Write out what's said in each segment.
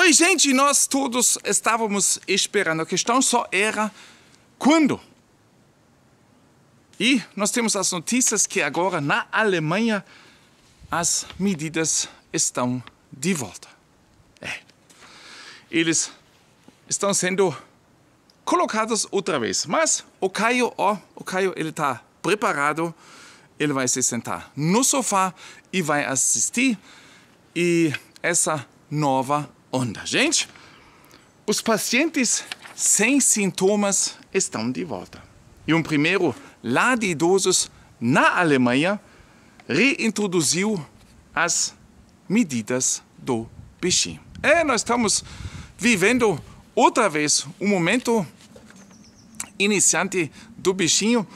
Oi, gente, nós todos estávamos esperando. A questão só era quando. E nós temos as notícias que agora na Alemanha as medidas estão de volta. É. Eles estão sendo colocados outra vez. Mas o Caio, ó, o Caio, ele está preparado. Ele vai se sentar no sofá e vai assistir e essa nova onda, gente. Os pacientes sem sintomas estão de volta. E um primeiro lá de idosos na Alemanha reintroduziu as medidas do bichinho. É, nós estamos vivendo outra vez um momento iniciante do bichinho.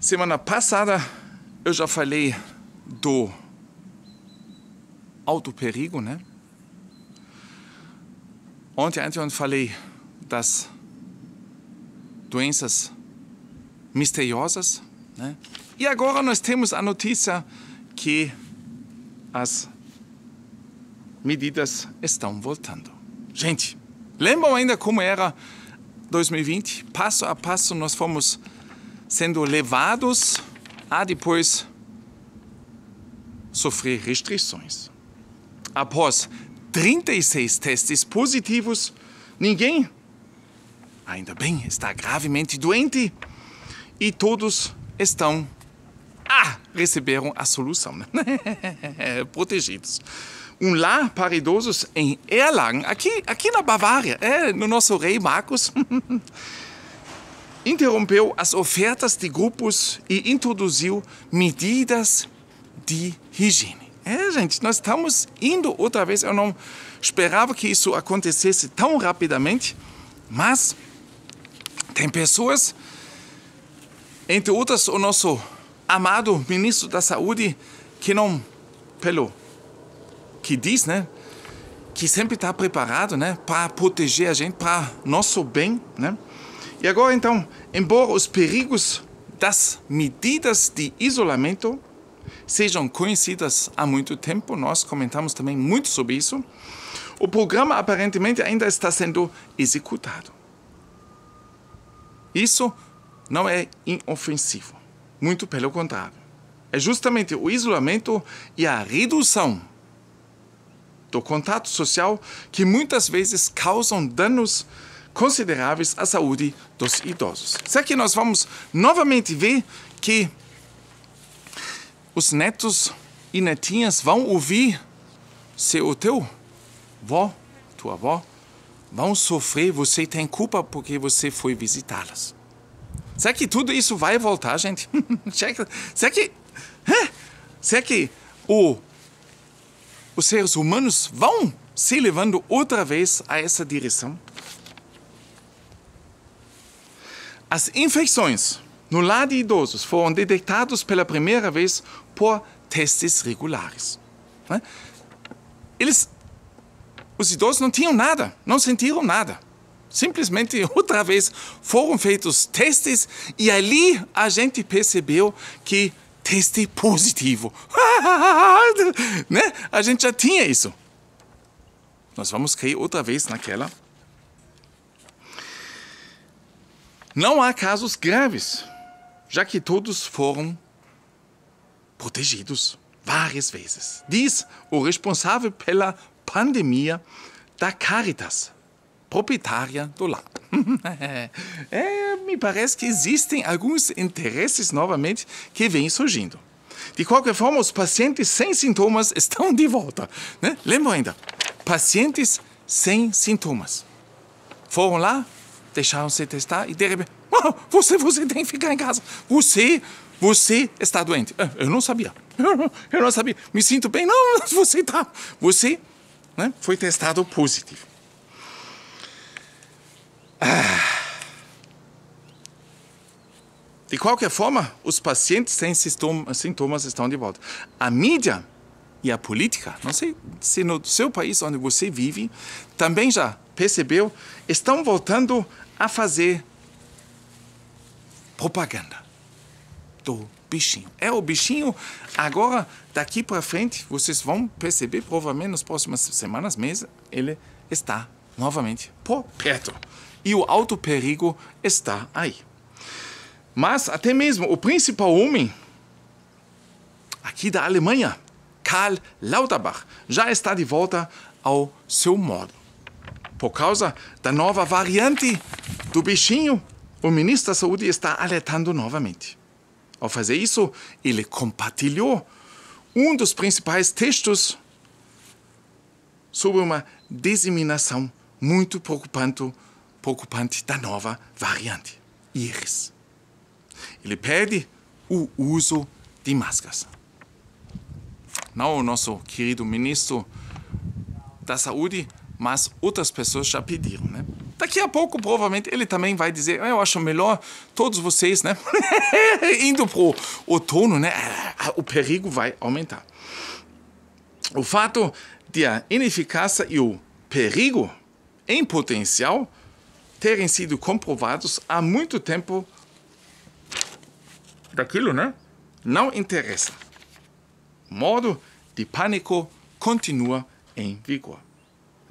Semana passada eu já falei do alto perigo, né? Ontem, ontem falei das doenças misteriosas, né? E agora nós temos a notícia que as medidas estão voltando. Gente, lembram ainda como era 2020? Passo a passo nós fomos sendo levados a depois sofrer restrições. Após 36 testes positivos. Ninguém, ainda bem, está gravemente doente. E todos estão. Ah! Receberam a solução. Né? Protegidos. Um lar para idosos em Erlangen, aqui, aqui na Bavária, é, no nosso rei Marcos. interrompeu as ofertas de grupos e introduziu medidas de higiene. É, gente, nós estamos indo outra vez. Eu não esperava que isso acontecesse tão rapidamente, mas tem pessoas, entre outras o nosso amado ministro da Saúde, que não pelo que diz, né? Que sempre está preparado, né? Para proteger a gente, para nosso bem, né? E agora então, embora os perigos das medidas de isolamento sejam conhecidas há muito tempo, nós comentamos também muito sobre isso, o programa aparentemente ainda está sendo executado. Isso não é inofensivo, muito pelo contrário. É justamente o isolamento e a redução do contato social que muitas vezes causam danos consideráveis à saúde dos idosos. Será que nós vamos novamente ver que os netos e netinhas vão ouvir se o teu vó, tua avó, vão sofrer, você tem culpa porque você foi visitá-las. Será que tudo isso vai voltar, gente? será que. Será que o, os seres humanos vão se levando outra vez a essa direção? As infecções no lar de idosos foram detectados pela primeira vez por testes regulares. Eles, os idosos não tinham nada, não sentiram nada. Simplesmente, outra vez, foram feitos testes e ali a gente percebeu que teste positivo. né? A gente já tinha isso. Nós vamos cair outra vez naquela. Não há casos graves já que todos foram protegidos várias vezes. Diz o responsável pela pandemia da Caritas, proprietária do lar. é, me parece que existem alguns interesses novamente que vêm surgindo. De qualquer forma, os pacientes sem sintomas estão de volta. Né? Lembra ainda? Pacientes sem sintomas. Foram lá, deixaram-se testar e de repente você, você tem que ficar em casa. Você, você está doente. Ah, eu não sabia. Eu não sabia. Me sinto bem. Não, você está. Você né, foi testado positivo. Ah. De qualquer forma, os pacientes sem sintomas estão de volta. A mídia e a política, não sei se no seu país onde você vive, também já percebeu, estão voltando a fazer propaganda do bichinho. É o bichinho. Agora, daqui para frente, vocês vão perceber, provavelmente nas próximas semanas, meses, ele está novamente por perto. E o alto perigo está aí. Mas até mesmo o principal homem aqui da Alemanha, Karl Lauterbach, já está de volta ao seu modo. Por causa da nova variante do bichinho o ministro da Saúde está alertando novamente. Ao fazer isso, ele compartilhou um dos principais textos sobre uma disseminação muito preocupante, preocupante da nova variante, Iris. Ele pede o uso de máscaras. Não o nosso querido ministro da Saúde, mas outras pessoas já pediram, né? Daqui a pouco, provavelmente, ele também vai dizer: ah, Eu acho melhor todos vocês, né? Indo pro outono, né? Ah, o perigo vai aumentar. O fato de a ineficácia e o perigo em potencial terem sido comprovados há muito tempo daquilo, né? Não interessa. O modo de pânico continua em vigor.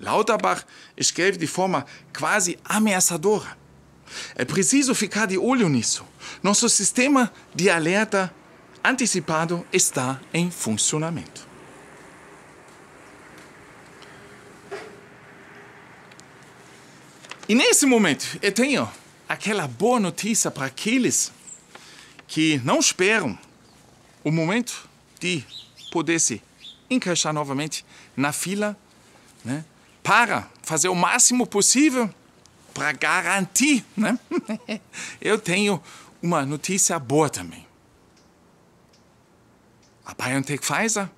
Lauterbach escreve de forma quase ameaçadora. É preciso ficar de olho nisso. Nosso sistema de alerta antecipado está em funcionamento. E nesse momento eu tenho aquela boa notícia para aqueles que não esperam o momento de poder se encaixar novamente na fila, né? para fazer o máximo possível para garantir, né? Eu tenho uma notícia boa também. A BioNTech Pfizer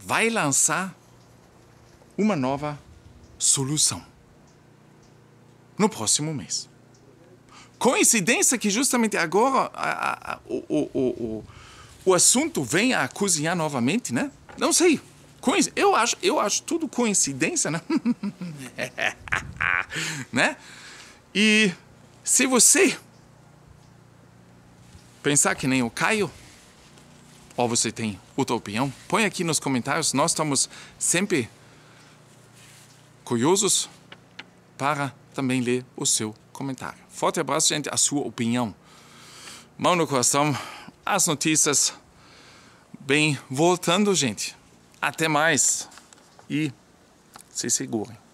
vai lançar uma nova solução no próximo mês. Coincidência que justamente agora a, a, a, o, o, o, o assunto vem a cozinhar novamente, né? Não sei. Coinc... Eu acho, eu acho tudo coincidência, né? né? E se você pensar que nem o Caio, ou você tem outra opinião, põe aqui nos comentários. Nós estamos sempre curiosos para também ler o seu comentário. Forte abraço, gente. A sua opinião. Mão no coração. As notícias. Bem, voltando, gente. Até mais e se segurem.